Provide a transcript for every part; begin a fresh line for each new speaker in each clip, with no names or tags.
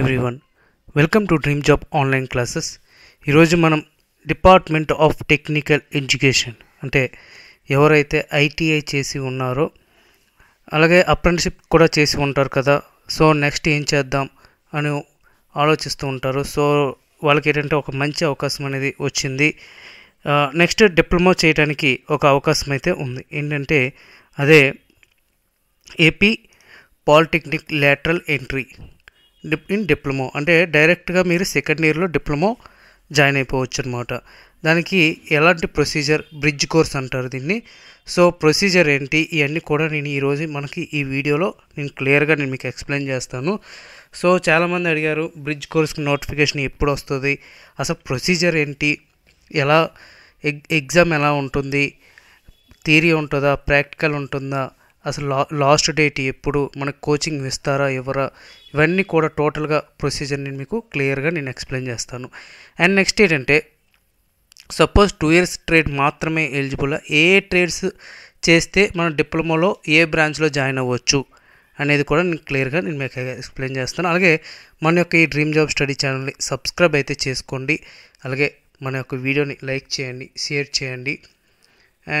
everyone
welcome to dream job online classes ఈరోజు మనం department of technical education అంటే ఎవరైతే ఐటీఐ చేసి ఉన్నారో అలాగే అప్రెంటిషిప్ కూడా చేసి ఉంటారు కదా సో నెక్స్ట్ ఏం చేద్దాం అని ఆలోచిస్తూ ఉంటారు సో వాళ్ళకి ఏంటంటే ఒక మంచి అవకాశం అనేది వచ్చింది నెక్స్ట్ డిప్లొమా చేయడానికి ఒక అవకాశం అయితే ఉంది ఏంటంటే అదే AP polytechnic lateral entry in diploma అంటే డైరెక్ట్గా మీరు సెకండ్ ఇయర్లో డిప్లొమో జాయిన్ అయిపోవచ్చు అనమాట దానికి ఎలాంటి ప్రొసీజర్ బ్రిడ్జ్ కోర్స్ అంటారు దీన్ని సో ప్రొసీజర్ ఏంటి ఇవన్నీ కూడా నేను ఈరోజు మనకి ఈ వీడియోలో నేను క్లియర్గా నేను మీకు ఎక్స్ప్లెయిన్ చేస్తాను సో చాలామంది అడిగారు బ్రిడ్జ్ కోర్స్కి నోటిఫికేషన్ ఎప్పుడు వస్తుంది అసలు ప్రొసీజర్ ఏంటి ఎలా ఎగ్జామ్ ఎలా ఉంటుంది థియరీ ఉంటుందా ప్రాక్టికల్ ఉంటుందా అసలు లా లాస్ట్ డేట్ ఎప్పుడు మనకు కోచింగ్ ఇస్తారా ఇవ్వరా ఇవన్నీ కూడా టోటల్గా ప్రొసీజర్ నేను మీకు క్లియర్గా నేను ఎక్స్ప్లెయిన్ చేస్తాను అండ్ నెక్స్ట్ ఏంటంటే సపోజ్ టూ ఇయర్స్ ట్రేడ్ మాత్రమే ఎలిజిబుల్ ఏ ట్రేడ్స్ చేస్తే మనం డిప్లొమాలో ఏ బ్రాంచ్లో జాయిన్ అవ్వచ్చు అనేది కూడా నేను క్లియర్గా నేను మీకు ఎక్స్ప్లెయిన్ చేస్తాను అలాగే మన యొక్క ఈ డ్రీమ్ జాబ్ స్టడీ ఛానల్ని సబ్స్క్రైబ్ అయితే చేసుకోండి అలాగే మన యొక్క వీడియోని లైక్ చేయండి షేర్ చేయండి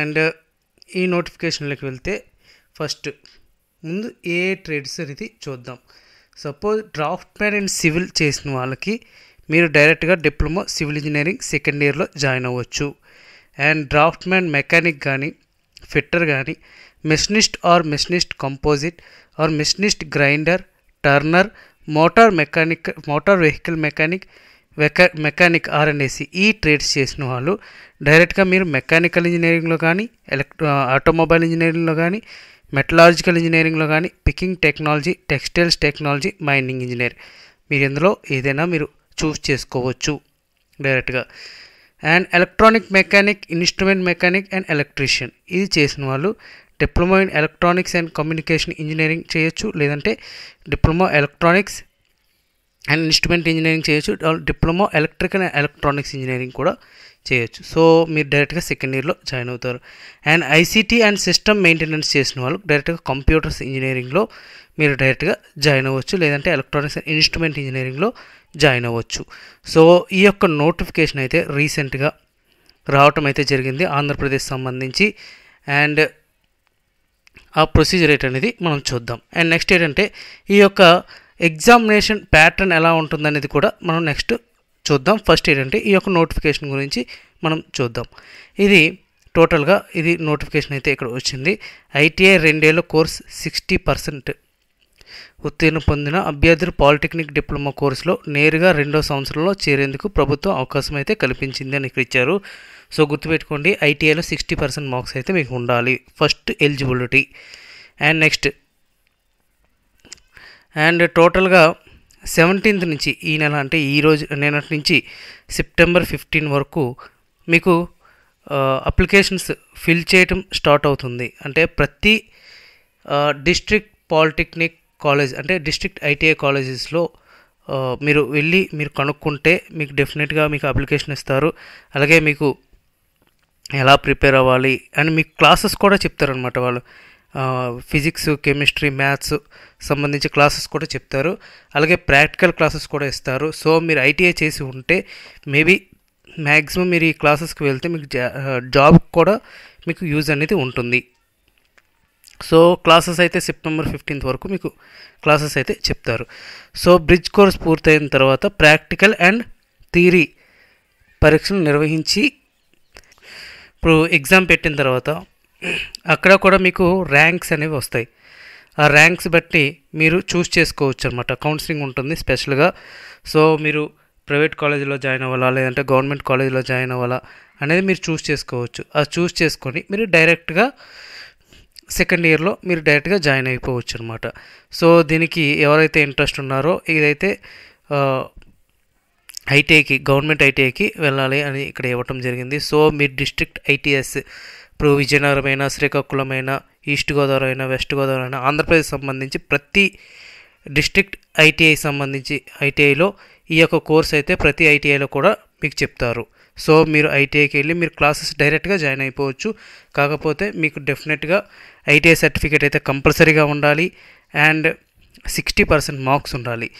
అండ్ ఈ నోటిఫికేషన్లకు వెళ్తే ఫస్ట్ ముందు ఏ ట్రేడ్స్ అనేది చూద్దాం suppose draftsman and civil చేసిన వాళ్ళకి మీరు డైరెక్ట్గా డిప్లొమా సివిల్ ఇంజనీరింగ్ సెకండ్ ఇయర్లో జాయిన్ అవ్వచ్చు అండ్ డ్రాఫ్ట్ మ్యాన్ మెకానిక్ కానీ ఫిట్టర్ కానీ machinist or machinist composite or machinist grinder turner motor mechanic motor vehicle mechanic వెక మెకానిక్ అనేసి ఈ ట్రేడ్స్ చేసిన వాళ్ళు డైరెక్ట్గా మీరు మెకానికల్ ఇంజనీరింగ్లో కానీ ఎలక్ట్రో ఆటోమొబైల్ ఇంజనీరింగ్లో కానీ మెటలాజికల్ ఇంజనీరింగ్లో కానీ picking technology textiles technology mining engineer మీరు ఇందులో ఏదైనా మీరు చూస్ చేసుకోవచ్చు డైరెక్ట్గా and electronic mechanic instrument mechanic and electrician ఇది చేసిన వాళ్ళు diploma in electronics and communication engineering చేయొచ్చు లేదంటే diploma electronics and instrument engineering చేయొచ్చు diploma electrical and electronics engineering కూడా చేయొచ్చు సో మీరు డైరెక్ట్గా సెకండ్ ఇయర్లో జాయిన్ అవుతారు and ICT and system maintenance చేసిన వాళ్ళు డైరెక్ట్గా కంప్యూటర్స్ ఇంజనీరింగ్లో మీరు డైరెక్ట్గా జాయిన్ అవ్వచ్చు లేదంటే ఎలక్ట్రానిక్స్ అండ్ ఇన్స్ట్రుమెంట్ ఇంజనీరింగ్లో జాయిన్ అవ్వచ్చు సో ఈ యొక్క నోటిఫికేషన్ అయితే రీసెంట్గా రావటం అయితే జరిగింది ఆంధ్రప్రదేశ్ సంబంధించి అండ్ ఆ ప్రొసీజర్ రేట్ అనేది మనం చూద్దాం అండ్ నెక్స్ట్ ఏంటంటే ఈ యొక్క ఎగ్జామినేషన్ ప్యాటర్న్ ఎలా ఉంటుందనేది కూడా మనం నెక్స్ట్ చూద్దాం ఫస్ట్ ఏంటంటే ఈ యొక్క నోటిఫికేషన్ గురించి మనం చూద్దాం ఇది టోటల్గా ఇది నోటిఫికేషన్ అయితే ఇక్కడ వచ్చింది ఐటీఐ రెండేళ్ల కోర్స్ సిక్స్టీ పర్సెంట్ ఉత్తీర్ణ పొందిన అభ్యర్థులు పాలిటెక్నిక్ డిప్లొమా కోర్సులో నేరుగా రెండో సంవత్సరంలో చేరేందుకు ప్రభుత్వం అవకాశం అయితే కల్పించింది అని ఇక్కడ ఇచ్చారు సో గుర్తుపెట్టుకోండి ఐటీఐలో సిక్స్టీ పర్సెంట్ మార్క్స్ అయితే మీకు ఉండాలి first eligibility and next and టోటల్గా సెవెంటీన్త్ నుంచి ఈ నెల అంటే ఈరోజు నేనటి నుంచి సెప్టెంబర్ ఫిఫ్టీన్ వరకు మీకు అప్లికేషన్స్ ఫిల్ చేయటం స్టార్ట్ అవుతుంది అంటే ప్రతి డిస్ట్రిక్ట్ పాలిటెక్నిక్ కాలేజ్ అంటే డిస్ట్రిక్ట్ ఐటీఐ కాలేజెస్లో మీరు వెళ్ళి మీరు కనుక్కుంటే మీకు డెఫినెట్గా మీకు అప్లికేషన్ ఇస్తారు అలాగే మీకు ఎలా ప్రిపేర్ అవ్వాలి అండ్ మీకు క్లాసెస్ కూడా చెప్తారనమాట వాళ్ళు ఫిజిక్స్ కెమిస్ట్రీ మ్యాథ్స్ సంబంధించి క్లాసెస్ కూడా చెప్తారు అలాగే ప్రాక్టికల్ క్లాసెస్ కూడా ఇస్తారు సో మీరు ఐటీఐ చేసి ఉంటే మేబీ మ్యాక్సిమం మీరు ఈ క్లాసెస్కి వెళ్తే మీకు జాబ్ కూడా మీకు యూజ్ అనేది ఉంటుంది సో క్లాసెస్ అయితే సెప్టెంబర్ ఫిఫ్టీన్త్ వరకు మీకు క్లాసెస్ అయితే చెప్తారు సో బ్రిడ్జ్ కోర్స్ పూర్తయిన తర్వాత ప్రాక్టికల్ అండ్ థియరీ పరీక్షలు నిర్వహించి ఇప్పుడు ఎగ్జామ్ పెట్టిన తర్వాత అక్కడ కూడా మీకు ర్యాంక్స్ అనేవి వస్తాయి ఆ ర్యాంక్స్ బట్టి మీరు చూస్ చేసుకోవచ్చు అనమాట కౌన్సిలింగ్ ఉంటుంది స్పెషల్గా సో మీరు ప్రైవేట్ కాలేజీలో జాయిన్ అవ్వాలా లేదంటే గవర్నమెంట్ కాలేజీలో జాయిన్ అవ్వాలా అనేది మీరు చూస్ చేసుకోవచ్చు అది చూస్ చేసుకొని మీరు డైరెక్ట్గా సెకండ్ ఇయర్లో మీరు డైరెక్ట్గా జాయిన్ అయిపోవచ్చు అనమాట సో దీనికి ఎవరైతే ఇంట్రెస్ట్ ఉన్నారో ఇదైతే ఐటీఐకి గవర్నమెంట్ ఐటీఐకి వెళ్ళాలి అని ఇక్కడ ఇవ్వటం జరిగింది సో మీ డిస్ట్రిక్ట్ ఐటీఎస్ ఇప్పుడు విజయనగరం అయినా శ్రీకాకుళం అయినా ఈస్ట్ గోదావరి అయినా వెస్ట్ గోదావరి అయినా ఆంధ్రప్రదేశ్ సంబంధించి ప్రతి డిస్ట్రిక్ట్ ఐటీఐ సంబంధించి ఐటీఐలో ఈ యొక్క కోర్స్ అయితే ప్రతి ఐటీఐలో కూడా మీకు చెప్తారు సో మీరు ఐటీఐకి వెళ్ళి మీరు క్లాసెస్ డైరెక్ట్గా జాయిన్ అయిపోవచ్చు కాకపోతే మీకు డెఫినెట్గా ఐటీఐ సర్టిఫికేట్ అయితే కంపల్సరీగా ఉండాలి అండ్ సిక్స్టీ పర్సెంట్ మార్క్స్ ఉండాలి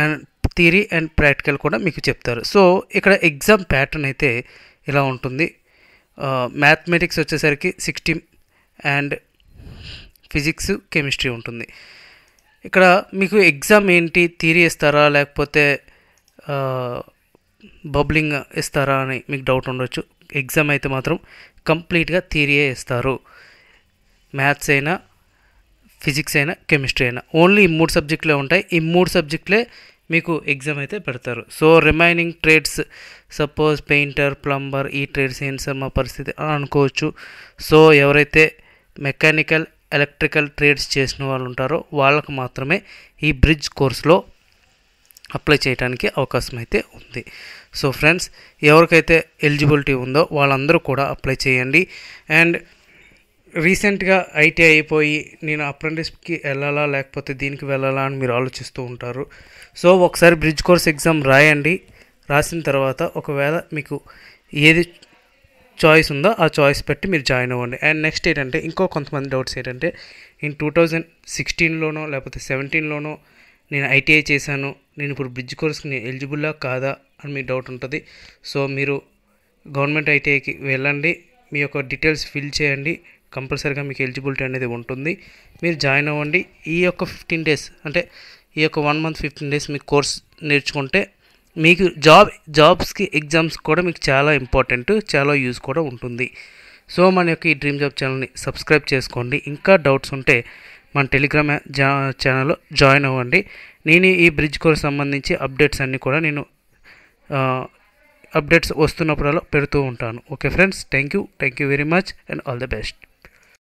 అండ్ థియరీ అండ్ ప్రాక్టికల్ కూడా మీకు చెప్తారు సో ఇక్కడ ఎగ్జామ్ ప్యాటర్న్ అయితే ఇలా ఉంటుంది మ్యాథమెటిక్స్ వచ్చేసరికి సిక్స్టీ అండ్ ఫిజిక్స్ కెమిస్ట్రీ ఉంటుంది ఇక్కడ మీకు ఎగ్జామ్ ఏంటి థియరీ ఇస్తారా లేకపోతే బబ్లింగ్ ఇస్తారా అని మీకు డౌట్ ఉండొచ్చు ఎగ్జామ్ అయితే మాత్రం కంప్లీట్గా థీరీయే ఇస్తారు మ్యాథ్స్ అయినా ఫిజిక్స్ అయినా కెమిస్ట్రీ అయినా ఓన్లీ ఈ మూడు సబ్జెక్టులే ఉంటాయి ఈ మూడు సబ్జెక్టులే మీకు ఎగ్జామ్ అయితే పెడతారు so remaining trades suppose painter plumber ఈ ట్రేడ్స్ ఏంటి సార్ మా పరిస్థితి అని అనుకోవచ్చు సో ఎవరైతే మెకానికల్ ఎలక్ట్రికల్ ట్రేడ్స్ చేసిన వాళ్ళు ఉంటారో వాళ్ళకు మాత్రమే ఈ బ్రిడ్జ్ కోర్సులో అప్లై చేయడానికి అవకాశం అయితే ఉంది సో ఫ్రెండ్స్ ఎవరికైతే ఎలిజిబిలిటీ ఉందో వాళ్ళందరూ కూడా అప్లై చేయండి అండ్ రీసెంట్గా ఐటీ అయిపోయి నేను అప్రెంటిస్కి వెళ్ళాలా లేకపోతే దీనికి వెళ్ళాలా అని మీరు ఆలోచిస్తూ ఉంటారు సో ఒకసారి బ్రిడ్జ్ కోర్స్ ఎగ్జామ్ రాయండి రాసిన తర్వాత ఒకవేళ మీకు ఏది చాయిస్ ఉందో ఆ చాయిస్ పెట్టి మీరు జాయిన్ అవ్వండి అండ్ నెక్స్ట్ ఏంటంటే ఇంకో కొంతమంది డౌట్స్ ఏంటంటే నేను టూ థౌజండ్ సిక్స్టీన్లోనో లేకపోతే సెవెంటీన్లోనో నేను ఐటీఐ చేశాను నేను ఇప్పుడు బ్రిడ్జ్ కోర్స్కి నేను ఎలిజిబుల్లా కాదా అని మీ డౌట్ ఉంటుంది సో మీరు గవర్నమెంట్ ఐటీఐకి వెళ్ళండి మీ యొక్క డీటెయిల్స్ ఫిల్ చేయండి కంపల్సరీగా మీకు ఎలిజిబిలిటీ అనేది ఉంటుంది మీరు జాయిన్ అవ్వండి ఈ యొక్క ఫిఫ్టీన్ డేస్ అంటే ఈ యొక్క వన్ మంత్ ఫిఫ్టీన్ డేస్ మీకు కోర్స్ నేర్చుకుంటే మీకు జాబ్ జాబ్స్కి ఎగ్జామ్స్ కూడా మీకు చాలా ఇంపార్టెంట్ చాలా యూజ్ కూడా ఉంటుంది సో మన యొక్క ఈ డ్రీమ్ జాబ్ ఛానల్ని సబ్స్క్రైబ్ చేసుకోండి ఇంకా డౌట్స్ ఉంటే మన టెలిగ్రామ్ జా ఛానల్లో జాయిన్ అవ్వండి నేను ఈ బ్రిడ్జ్ కోర్స్ సంబంధించి అప్డేట్స్ అన్నీ కూడా నేను అప్డేట్స్ వస్తున్నప్పుడల్లా పెడుతూ ఉంటాను okay friends thank you thank you very much and all the best